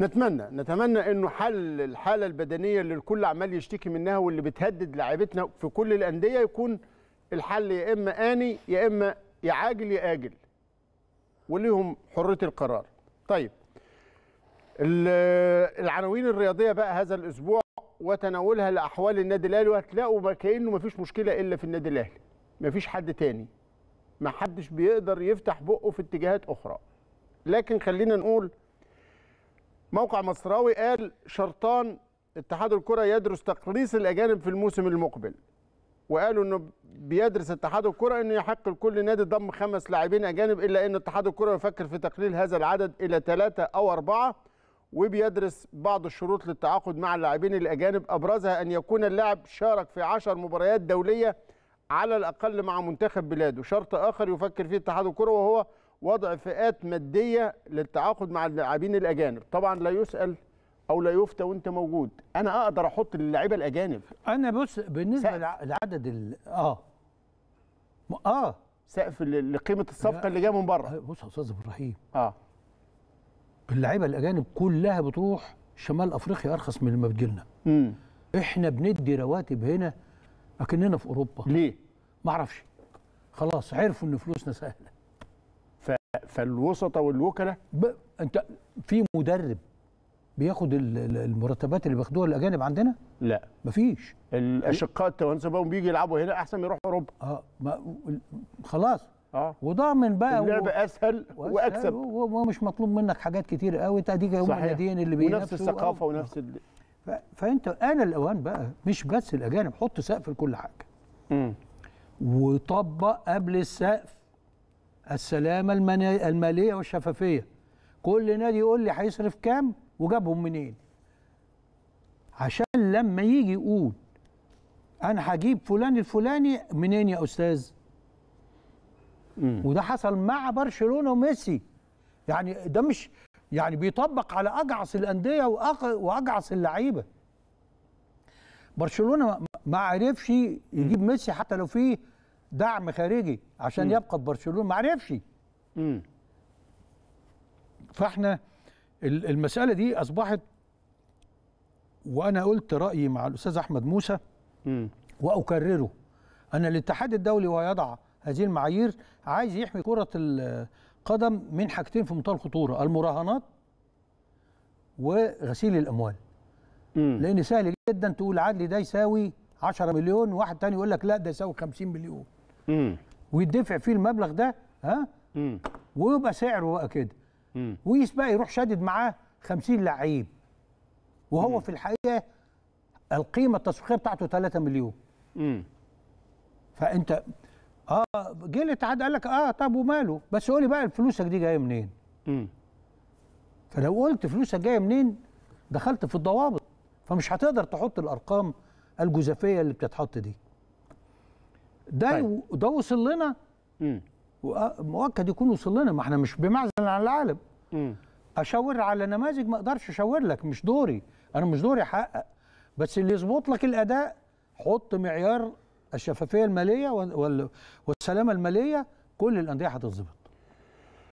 نتمنى نتمنى انه حل الحاله البدنيه اللي الكل عمال يشتكي منها واللي بتهدد لعيبتنا في كل الانديه يكون الحل يا اما اني يا اما يعاجل اجل وليهم حريه القرار طيب العناوين الرياضيه بقى هذا الاسبوع وتناولها لاحوال النادي الاهلي وهتلاقوا كانه مفيش مشكله الا في النادي الاهلي مفيش حد تاني محدش بيقدر يفتح بقه في اتجاهات اخرى لكن خلينا نقول موقع مصراوي قال شرطان اتحاد الكره يدرس تقليص الاجانب في الموسم المقبل وقالوا انه بيدرس اتحاد الكره انه يحق لكل نادي ضم خمس لاعبين اجانب الا ان اتحاد الكره يفكر في تقليل هذا العدد الى ثلاثه او اربعه وبيدرس بعض الشروط للتعاقد مع اللاعبين الاجانب ابرزها ان يكون اللاعب شارك في 10 مباريات دوليه على الاقل مع منتخب بلاده شرط اخر يفكر فيه اتحاد الكره وهو وضع فئات ماديه للتعاقد مع اللاعبين الاجانب طبعا لا يسال او لا يفتى وانت موجود انا اقدر احط للعيبه الاجانب انا بص بالنسبه سقف. لعدد ال... اه اه سقف لقيمه الصفقه اللي جايه من بره آه، بص يا استاذ ابراهيم اه اللعيبه الاجانب كلها بتروح شمال افريقيا ارخص من ما بتجيلنا احنا بندي رواتب هنا اكننا في اوروبا ليه ما اعرفش خلاص عرفوا ان فلوسنا سهله فالوسطاء والوكلاء انت في مدرب بياخد المرتبات اللي بياخدوها الاجانب عندنا؟ لا مفيش الاشقاء التوانسه بيجي يلعبوا هنا احسن يروحوا اوروبا اه ما خلاص اه وضامن بقى اللعب و... اسهل واكسب ومش مطلوب منك حاجات كتير قوي اديك هم الناديين اللي بينافسوا ونفس الثقافه آه. ونفس ال... ف... فانت انا الاوان بقى مش بس الاجانب حط سقف لكل حاجه امم وطبق قبل السقف السلامه الماليه والشفافيه كل نادي يقول لي هيصرف كام وجابهم منين عشان لما يجي يقول انا هجيب فلان الفلاني منين يا استاذ مم. وده حصل مع برشلونه وميسي يعني ده مش يعني بيطبق على اجعص الانديه واجعص اللعيبه برشلونه ما عرفش يجيب ميسي حتى لو فيه دعم خارجي عشان م. يبقى في برشلونه ما عرفش فاحنا المساله دي اصبحت وانا قلت رايي مع الاستاذ احمد موسى م. واكرره ان الاتحاد الدولي ويضع هذه المعايير عايز يحمي كره القدم من حاجتين في منتهى الخطوره المراهنات وغسيل الاموال م. لان سهل جدا تقول عدلي ده يساوي 10 مليون واحد تاني يقول لك لا ده يساوي 50 مليون ويدفع فيه المبلغ ده ها ويبقى سعره بقى كده ويس بقى يروح شادد معاه 50 لعيب وهو مم. في الحقيقه القيمه التسويقيه بتاعته 3 مليون مم. فانت اه جه الاتحاد قال لك اه طب وماله بس قول لي بقى فلوسك دي جايه منين مم. فلو قلت فلوسك جايه منين دخلت في الضوابط فمش هتقدر تحط الارقام الجزافيه اللي بتتحط دي ده طيب. ده وصل لنا مؤكد يكون وصل لنا ما احنا مش بمعزل عن العالم م. اشاور على نماذج ما اقدرش اشاور لك مش دوري انا مش دوري احقق بس اللي يظبط لك الاداء حط معيار الشفافيه الماليه والسلامه الماليه كل الانديه هتظبط